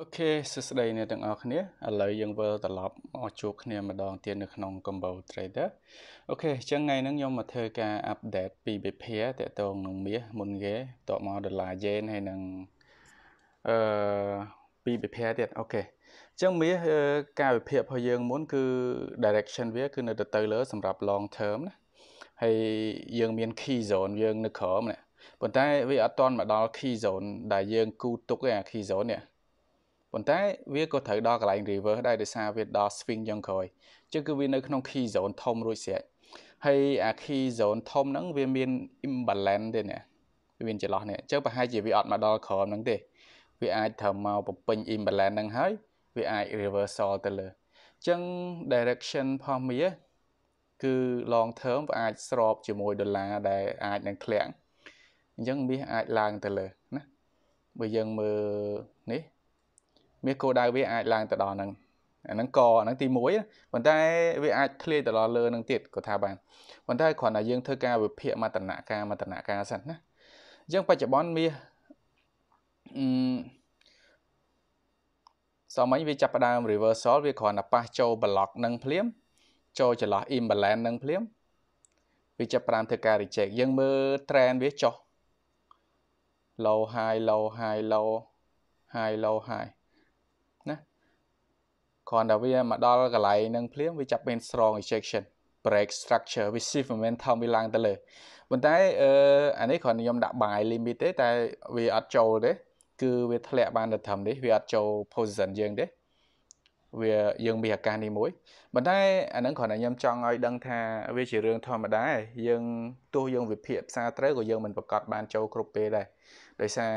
អូខេសួស្តីអ្នកទាំងអស់គ្នាឥឡូវយើងវិលត្រឡប់មកជួបគ្នាម្ដងទៀតនៅក្នុង Combo Trader អូខេអញ្ចឹងថ្ងៃហ្នឹងខ្ញុំមកធ្វើការ update ពីវិភាតកតងនឹងមាសមុនគេតបមកដុល្លារយេនហើយនឹងអឺពីវិភាទៀតអូខេអញ្ចឹងមាសការវិភារបស់យើងមុនគឺ direction វា គឺនៅទៅលើសម្រាប់ long term ណាហើយយើងមាន key zone យើង នៅក្រោមណាប៉ុន្តែវាអត់ទាន់មកដល់ key zone ដែលយើងគូទុកឯអា key zone នេះប៉ុន្តែវាក៏ត្រូវដល់កន្លែង reverse ដែរដោយសារវាដល់ swing យ៉ាងក្រោយចឹងគឺវានៅក្នុង key zone ធំរួចស្រេចហើយអា key zone ធំហ្នឹងវាមាន imbalance ទេណាវាមានចន្លោះនេះចឹងប្រហែលជាវាអត់មកដល់ក្រោមហ្នឹងទេ វាអាចធ្វើមកបំពេញ imbalance ហ្នឹងហើយវាអាច reversal ទៅលើចឹង direction របស់មីគឺ long term វាអាចស្របជាមួយដុល្លារដែលអាចនឹងធ្លាក់អញ្ចឹងមាសអាចឡើងទៅលើណាបើយើងមើលនេះមាសគោដៅវាអាចឡើងទៅដល់ហ្នឹងអាហ្នឹងកអាហ្នឹងទី1ប៉ុន្តែវាអាចធ្លាយទៅដល់លើហ្នឹងទៀតក៏ថាបានប៉ុន្តែគ្រាន់តែយើងធ្វើការវិភាគមតនការមតនការសិនណាអញ្ចឹងបច្ចុប្បន្នមាសអឺសម័យវាចាប់ផ្ដើម reversal វាគ្រាន់តែប៉ះចូល block នឹងភ្លាម ចូលចន្លោះ imbalance នឹងភ្លាមវាចាប់ផ្ដើមធ្វើការ reject យើងមើល trend វាចុះ low high low high low high low high គ្រាន់តែវាមកដល់កន្លែងនឹងភ្លាមវាចាប់មាន strong ejection break structure វា shift momentum វាឡើងទៅលើប៉ុន្តែអឺអានេះគ្រាន់តែខ្ញុំដាក់បាយ limit ទេតែវាអត់ចូលទេគឺវាធ្លាក់បានទៅត្រឹមនេះវាអត់ចូល position យើងទេវាយើងមានឱកាសនេះមួយប៉ុន្តែអាហ្នឹងគ្រាន់តែខ្ញុំចង់ឲ្យដឹងថាវាជារឿងធម្មតាយើងទោះយើងវិភាគផ្សារត្រូវក៏យើងមិនប្រកាសបានចូលគ្រប់ពេលដែរដោយសារ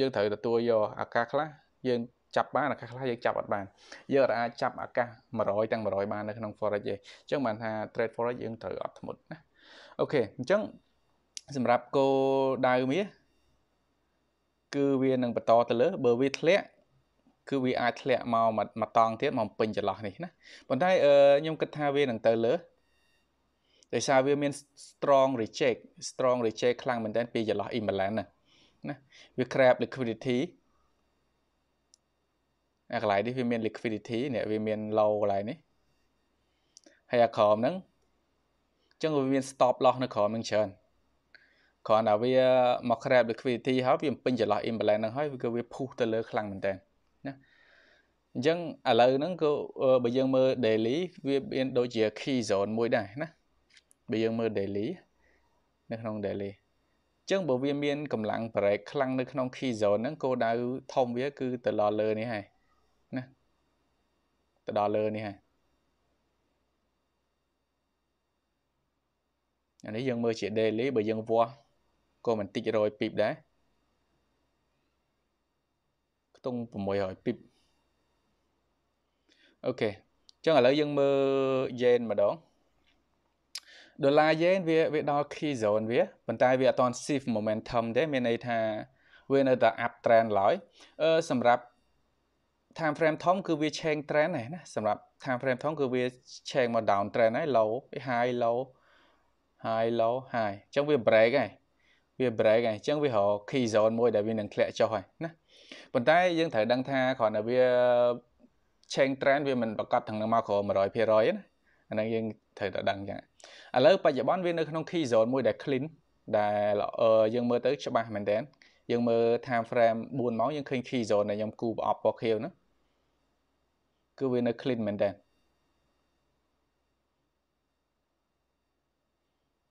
យើងត្រូវទទួលយកឱកាសខ្លះយើងចាប់បានអាកាសខ្លះយើងចាប់អត់បានយើងអាចចាប់អាកាស100ទាំង100បាននៅក្នុង forex ទេអញ្ចឹងបានថា trade forex យើងត្រូវអត់ធ្មត់ណាអូខេអញ្ចឹងសម្រាប់គោដៅមាសគឺវានឹងបន្តទៅលើបើវាធ្លាក់គឺវាអាចធ្លាក់មកមកតង់ទៀតមកពេញចន្លោះនេះណាប៉ុន្តែខ្ញុំគិតថាវានឹងទៅលើដោយសារវាមាន strong reject strong reject ខ្លាំងមែនទែនពីចន្លោះ imbalance ណាវា grab liquidity អាកន្លែងនេះវាមាន liquidity នេះវាមាន low កន្លែងនេះហើយអាក្រោមហ្នឹងអញ្ចឹងវាមាន stop loss នៅក្រោមហ្នឹងច្រើនគ្រាន់តែវាមក grab liquidity ហើយវាពេញចន្លោះ imbalance ហ្នឹងហើយវាគឺវា push ទៅលើខ្លាំងមែនតើណាអញ្ចឹងឥឡូវហ្នឹងក៏បើយើងមើល daily វាមានដូចជា key zone មួយដែរណាបើយើងមើល daily នៅក្នុង daily អញ្ចឹងបើវាមានកម្លាំង break ខ្លាំងនៅក្នុង key zone ហ្នឹងគោលដៅធំវាគឺទៅលើលើនេះហើយណាទៅដល់លើនេះហើយអានេះយើងមើលជា daily បើយើងវាស់ក៏មិនតិចរយពីបដែរខ្ទង់600ពីបអូខេអញ្ចឹងឥឡូវយើងមើល yen ម្ដងដុល្លារ yen វាវាដល់ key zone វាប៉ុន្តែវាអត់ត shift momentum ទេមានន័យថាវានៅតែ up trend ឡើយអឺសម្រាប់ time frame ធំគឺវា change trend ហ្នឹងណាសម្រាប់ time frame ធំគឺវា change មក down trend ហើយ low high low high low high អញ្ចឹងវា break ហើយវា break ហើយអញ្ចឹងវារក key zone មួយដែលវានឹងធ្លាក់ចុះហើយណាប៉ុន្តែយើងត្រូវដឹងថាគ្រាន់តែវា change trend វាមិនប្រកបទាំងនឹងមកក្រោម100%ណាអាហ្នឹងយើងត្រូវតែដឹងចឹងឥឡូវបច្ចុប្បន្នវានៅក្នុង key zone មួយដែល clean ដែលយើងមើលទៅច្បាស់មែនតើយើងមើល time frame 4ម៉ោងយើងឃើញ key zone ដែលខ្ញុំគូប្រអប់ពណ៌ខៀវហ្នឹងគឺវានៅ clean មែនតើ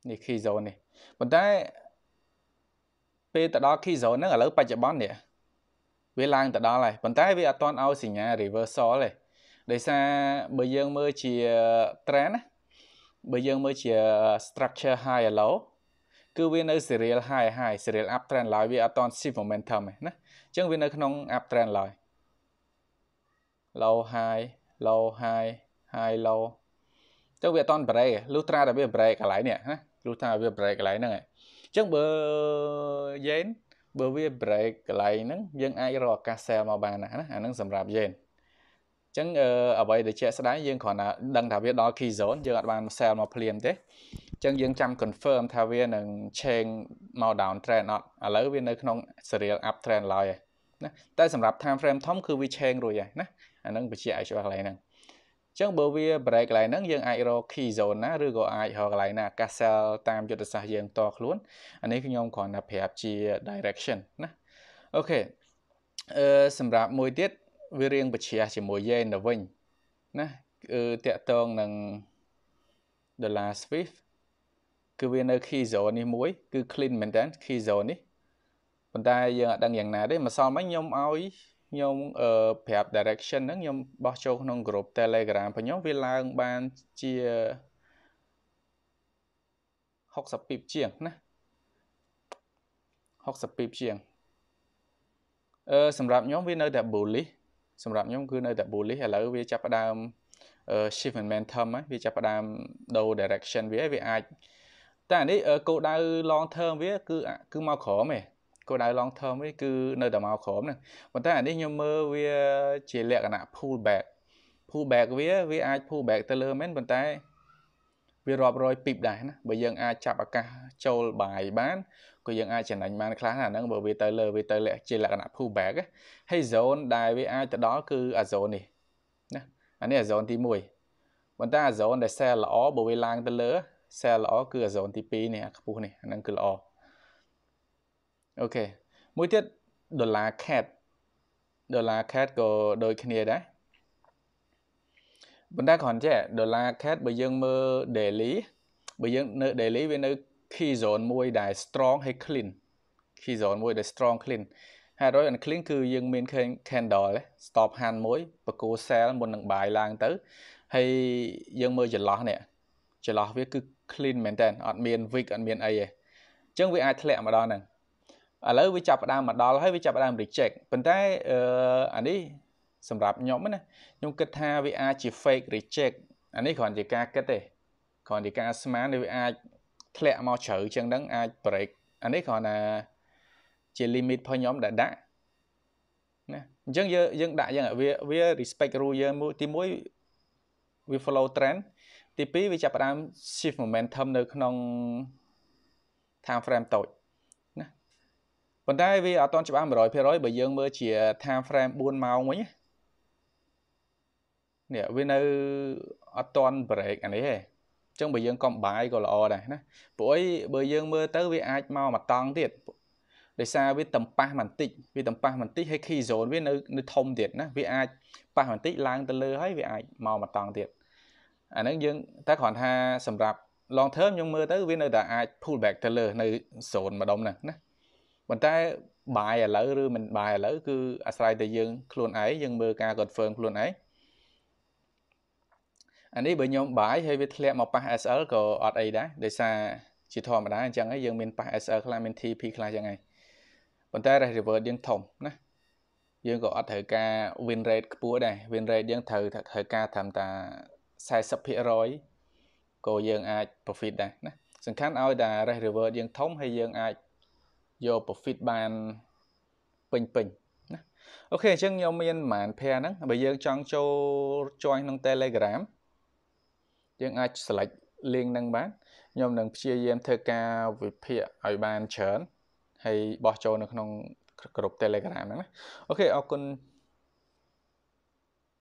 នេះ key zone នេះប៉ុន្តែពេលទៅដល់ key zone ហ្នឹងឥឡូវបច្ចុប្បន្ននេះវាឡើងទៅដល់ហើយប៉ុន្តែវាអត់ទាន់ឲ្យសញ្ញា reversal ទេដោយសារបើយើងមើលជា trend ណាបើយើងមើលជា structure high and low គឺវានៅ serial high high serial up trend ឡើយវាអត់ទាន់ shift momentum ទេណាអញ្ចឹងវានៅក្នុង up trend ឡើយ low high low high high low ទៅវាអត់តន់ break លុះត្រាតែវា break កន្លែងនេះណាលុះត្រាវា break កន្លែងហ្នឹងឯងអញ្ចឹងបើយេនបើវា break កន្លែងហ្នឹងយើងអាចរកឱកាស sell មកបានណាអាហ្នឹងសម្រាប់យេនចឹងអ្វីដែលជាក់ស្ដែងយើងគ្រាន់តែដឹងថាវាដល់ key zone យើងអត់បាន sell មកភ្លាមទេចឹងយើងចាំ confirm ថាវានឹង change មក down trend អត់ឥឡូវវានៅក្នុង serial up trend ឡើយហើយណាតែសម្រាប់ time frame ធំគឺវា change រួចហើយណាអាហ្នឹងបញ្ជាក់ឲ្យច្បាស់កន្លែងហ្នឹងអញ្ចឹងបើវា break កន្លែងហ្នឹងយើងអាចរក key zone ណាឬក៏អាចរកកន្លែងណា castle តាមយុទ្ធសាស្ត្រយើងតខ្លួនអានេះខ្ញុំគ្រាន់តែប្រាប់ជា direction ណាអូខេអឺសម្រាប់មួយទៀតវារៀងបជាជាមួយ yen ទៅវិញណាគឺតាក់ទងនឹង dollar swift គឺវានៅ key zone នេះមួយគឺ clean មែនតើ key zone នេះប៉ុន្តែយើងអត់ដឹងយ៉ាងណាទេម្សិលមិញខ្ញុំឲ្យខ្ញុំប្រាប់ direction ហ្នឹងខ្ញុំបោះចូលក្នុង group Telegram របស់ខ្ញុំវាឡើងបានជា62ជាងណា62ជាងអឺសម្រាប់ខ្ញុំវានៅតែ bullish សម្រាប់ខ្ញុំគឺនៅតែ bullish ឥឡូវវាចាប់ផ្ដើម shift momentum ហ្នឹងវាចាប់ផ្ដើម do direction វាហើយវាអាចតែនេះគោលដៅ long term វាគឺគឺមកក្រោមឯងគោលដៅ long term នេះគឺនៅតែមកក្រោមហ្នឹងប៉ុន្តែអានេះខ្ញុំមើលវាជាលក្ខណៈ pull back pull back វាវាអាច pull back ទៅលើមែនប៉ុន្តែវារាប់រយពីបដែរណាបើយើងអាចចាប់ឱកាសចូលបាយបានក៏យើងអាចចំណាញ់បានខ្លះណាហ្នឹងបើវាទៅលើវាទៅជាលក្ខណៈ pull back ហើយ zone ដែលវាអាចទៅដល់គឺអា zone នេះណាអានេះអា zone ទី1ប៉ុន្តែអា zone ដែល sell ល្អបើវាឡើងទៅលើ sell ល្អគឺអា zone ទី2នេះអាខ្ពស់នេះហ្នឹងគឺល្អអូខេមួយទៀតដុល្លារ cat ដុល្លារ cat ក៏ដូចគ្នាដែរប៉ុន្តែគ្រាន់តែដុល្លារ cat បើយើងមើល daily បើយើងនៅ daily វានៅ key zone មួយដែល strong ហើយ clean key zone មួយដែល strong clean ហើយរយ and clean គឺយើងមានឃើញ candle stop hand មួយ បកគោ sell មុននឹងបាយឡើងទៅហើយយើងមើលចន្លោះនេះចន្លោះវាគឺ clean មែនតើអត់មាន wick អត់មានអីទេអញ្ចឹងវាអាចធ្លាក់មកដល់ហ្នឹងឥឡូវវាចាប់ផ្ដើមមកដល់ហើយវាចាប់ផ្ដើម reject ប៉ុន្តែអឺអានេះសម្រាប់ខ្ញុំណាខ្ញុំគិតថាវាអាចជា fake reject អានេះគ្រាន់តែការគិតទេគ្រាន់តែការស្មានវាអាចធ្លាក់មកជ្រៅចឹងហ្នឹងអាច break អានេះគ្រាន់តែជា limit របស់ខ្ញុំដែលដាក់ណាអញ្ចឹងយើងយើងដាក់យ៉ាងវាវា respect rule យើងមួយទី1វា follow trend ទី2វាចាប់ផ្ដើម shift momentum នៅ ក្នុង time frame តូចប៉ុន្តែវាអត់តន់ច្បាស់100%បើយើងមើលជា time frame 4ម៉ោងវិញនេះវានៅអត់តន់ break អានេះទេអញ្ចឹងបើយើងកំបាយក៏ល្អដែរណាព្រោះអីបើយើងមើលទៅវាអាចមកមកតង់ទៀតដោយសារវាតំប៉ះបន្តិចវាតំប៉ះបន្តិចហើយ key zone វានៅនៅធំទៀតណាវាអាចប៉ះបន្តិចឡើងទៅលើហើយវាអាចមកមកតង់ទៀតអាហ្នឹងយើងតែគ្រាន់ថា សម្រាប់ long term ខ្ញុំមើលទៅវានៅតែអាច pull back ទៅលើនៅ zone ម្ដុំហ្នឹងណាប៉ុន្តែបាយឥឡូវឬមិនបាយឥឡូវគឺអាស្រ័យតែយើងខ្លួនឯងយើងមើលការ confirm ខ្លួនឯងអានេះបើខ្ញុំបាយហើយវាធ្លាក់មកប៉ះ SL ក៏អត់អីដែរដោយសារជាធម្មតាអញ្ចឹងហើយយើងមានប៉ះ SL ខ្លះមាន TP ខ្លះអញ្ចឹងហើយប៉ុន្តែ reverse យើងធំណាយើងក៏អត់ត្រូវការ win rate ខ្ពស់ដែរ win rate យើងត្រូវត្រូវការត្រឹមតែ40%ក៏យើងអាច profit ដែរណាសំខាន់ឲ្យតែ risk reward យើងធំហើយយើងអាចយក profit បានពេញពេញណាអូខេអញ្ចឹងខ្ញុំមានប្រហែលភាហ្នឹងបើយើង ចង់ចូល join ក្នុង Telegram យើងអាច select link ហ្នឹងបានខ្ញុំនឹងព្យាយាមធ្វើការវិភាគឲ្យបានច្រើនហើយបោះចូលនៅក្នុងក្រុម Telegram ហ្នឹងណាអូខេអរគុណ